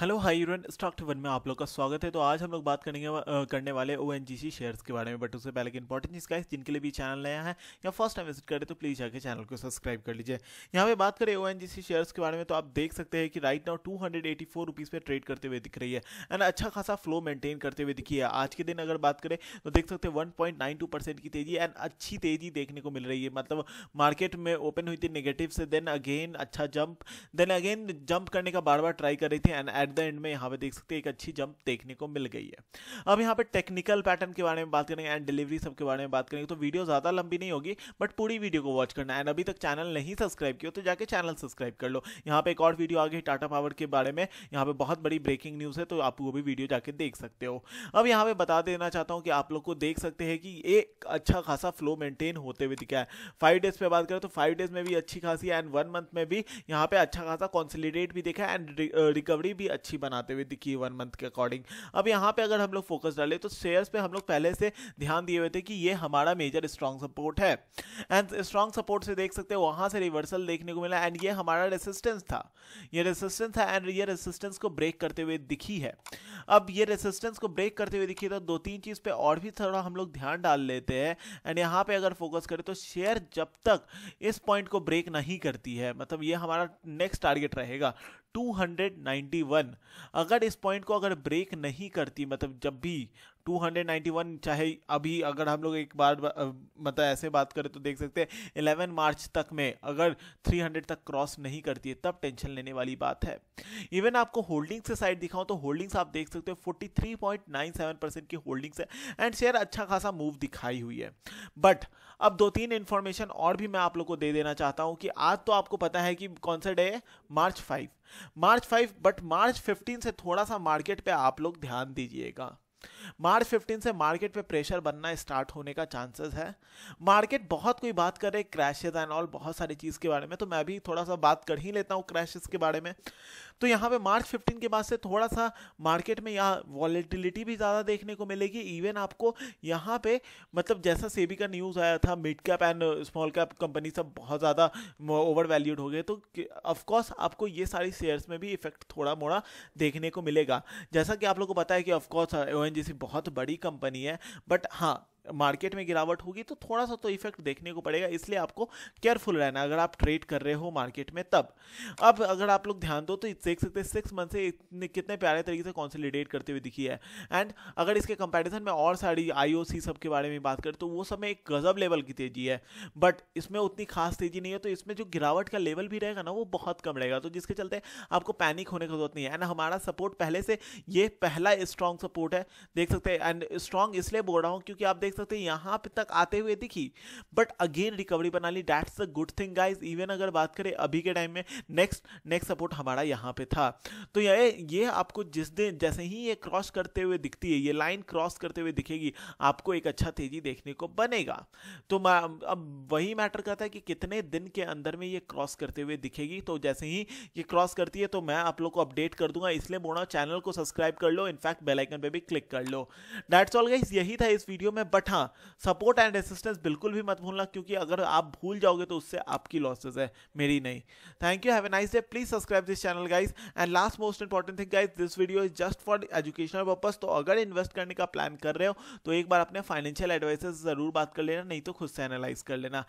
hello hi यूरन stock one में आप लोग का स्वागत है तो आज हम लोग बात करेंगे करने वाले ओ एन जी सी शेयर्स के बारे में बट उससे पहले इंपॉर्टेंट चीज़ का जिनके लिए भी चैनल नया है या फर्स्ट टाइम विजिट करें तो प्लीज़ जाकर चैनल को सब्सक्राइब कर लीजिए यहाँ पे बात करें ओ एन जी सी शेयर्स के बारे में तो आप देख सकते हैं कि right now two hundred eighty four rupees पर ट्रेड करते हुए दिख रही है एंड अच्छा खासा फ्लो मेंटेन करते हुए दिखी है आज के दिन अगर बात करें तो देख सकते हैं one point nine two percent की तेजी एंड अच्छी तेजी देखने को मिल रही है मतलब मार्केट में ओपन हुई थी नेगेटिव से देन अगेन अच्छा जंप देन अगेन जंप करने का बार बार ट्राई कर रही थी एंड एट द एंड में यहाँ पे देख सकते हैं एक अच्छी जंप देखने को मिल गई है अब यहाँ पे टेक्निकल पैटर्न के बारे में बात करेंगे एंड डिलीवरी सब के बारे में बात करेंगे तो वीडियो ज़्यादा लंबी नहीं होगी बट पूरी वीडियो को वॉच करना एंड अभी तक चैनल नहीं सब्सक्राइब किया तो जाके चैनल सब्सक्राइब कर लो यहाँ पे एक और वीडियो आ गई टाटा पावर के बारे में यहाँ पे बहुत बड़ी ब्रेकिंग न्यूज़ है तो आप वो भी वीडियो जाके देख सकते हो अब यहाँ पे बता देना चाहता हूँ कि आप लोग को देख सकते हैं कि एक अच्छा खासा फ्लो मेंटेन होते हुए दिखा है फाइव डेज पर बात करें तो फाइव डेज में भी अच्छी खासी एंड वन मंथ में भी यहाँ पे अच्छा खासा कॉन्सिलिडेट भी देखा एंड रिकवरी uh, भी अच्छी बनाते हुए दिखी वन मंथ के अकॉर्डिंग अब यहाँ पे अगर हम लोग फोकस डालें तो शेयर्स पे हम लोग पहले से ध्यान दिए हुए थे कि ये हमारा मेजर स्ट्रॉन्ग सपोर्ट है एंड स्ट्रॉन्ग सपोर्ट से देख सकते हैं वहाँ से रिवर्सल देखने को मिला एंड ये हमारा रेसिस्टेंस था ये रेसिस्टेंस था एंड ये रेसिस्टेंस को ब्रेक करते हुए दिखी है अब ये रेसिस्टेंस को ब्रेक करते हुए दिखी तो दो तीन चीज़ पर और भी थोड़ा हम लोग ध्यान डाल लेते हैं एंड यहाँ पर अगर फोकस करें तो शेयर जब तक इस पॉइंट को ब्रेक नहीं करती है मतलब ये हमारा नेक्स्ट टारगेट रहेगा 291 अगर इस पॉइंट को अगर ब्रेक नहीं करती मतलब जब भी 291 चाहे अभी अगर हम लोग एक बार मतलब ऐसे बात करें तो देख सकते हैं इलेवन मार्च तक में अगर 300 तक क्रॉस नहीं करती है तब टेंशन लेने वाली बात है इवन आपको होल्डिंग्स से साइड दिखाऊं तो होल्डिंग्स आप देख सकते हो 43.97 परसेंट की होल्डिंग्स है एंड शेयर अच्छा खासा मूव दिखाई हुई है बट अब दो तीन इन्फॉर्मेशन और भी मैं आप लोग को दे देना चाहता हूँ कि आज तो आपको पता है कि कौन सा डे है March five March five but March fifteen से थोड़ा सा मार्केट पे आप लोग ध्यान दीजिएगा मार्च 15 से मार्केट पे प्रेशर बनना स्टार्ट होने का चांसेस है मार्केट बहुत कोई बात करे क्रैशेज एंड ऑल बहुत सारी चीज़ के बारे में तो मैं भी थोड़ा सा बात कर ही लेता हूँ क्रैशेज के बारे में तो यहाँ पे मार्च 15 के बाद से थोड़ा सा मार्केट में यहाँ वॉलेटिलिटी भी ज़्यादा देखने को मिलेगी इवन आपको यहाँ पे मतलब जैसा सेबी का न्यूज़ आया था mid cap and small cap company सब बहुत ज़्यादा ओवर वैल्यूड हो गए तो ऑफकोर्स आपको ये सारी शेयर्स में भी इफेक्ट थोड़ा मोड़ा देखने को मिलेगा जैसा कि आप लोग को पता है कि ऑफकोर्स एनोइन जैसी बहुत बड़ी कंपनी है बट हाँ मार्केट में गिरावट होगी तो थोड़ा सा तो इफेक्ट देखने को पड़ेगा इसलिए आपको केयरफुल रहना अगर आप ट्रेड कर रहे हो मार्केट में तब अब अगर आप लोग ध्यान दो तो देख सकते हैं सिक्स मंथ से कितने प्यारे तरीके से कॉन्सोलिडेट करते हुए दिखी है एंड अगर इसके कंपेरिजन में और सारी सी सब के बारे में बात करें तो वो सब में एक गजब लेवल की तेजी है बट इसमें उतनी खास तेजी नहीं है तो इसमें जो गिरावट का लेवल भी रहेगा ना वो बहुत कम रहेगा तो जिसके चलते आपको पैनिक होने की जरूरत नहीं है एंड हमारा सपोर्ट पहले से ये पहला स्ट्रॉन्ग सपोर्ट है देख सकते हैं एंड स्ट्रॉन्ग इसलिए बोल रहा हूँ क्योंकि आप देख देख सकते हैं यहाँ पे तक आते हुए दिखी बट अगेन रिकवरी बना ली that's a good thing guys even अगर बात करें अभी के टाइम में नेक्स्ट नेक्स्ट सपोर्ट हमारा यहाँ पे था तो ये ये आपको जिस दिन जैसे ही ये क्रॉस करते हुए दिखती है ये लाइन क्रॉस करते हुए दिखेगी आपको एक अच्छा तेजी देखने को बनेगा तो अब वही मैटर करता है कि कितने दिन के अंदर में ये क्रॉस करते हुए दिखेगी तो जैसे ही ये क्रॉस करती है तो मैं आप लोग को अपडेट कर दूंगा इसलिए मोड़ा चैनल को सब्सक्राइब कर लो इनफैक्ट बेलाइकन पर भी क्लिक कर लो डैट्स ऑल गाइज यही था इस वीडियो में बट बट हाँ सपोर्ट एंड असिस्टेंस बिल्कुल भी मत भूलना क्योंकि अगर आप भूल जाओगे तो उससे आपकी लॉसेज है मेरी नहीं thank you have a nice day please subscribe this channel guys and last most important thing guys this video is just for educational purpose तो अगर इन्वेस्ट करने का प्लान कर रहे हो तो एक बार अपने फाइनेंशियल एडवाइस जरूर बात कर लेना नहीं तो खुद से एनालाइज कर लेना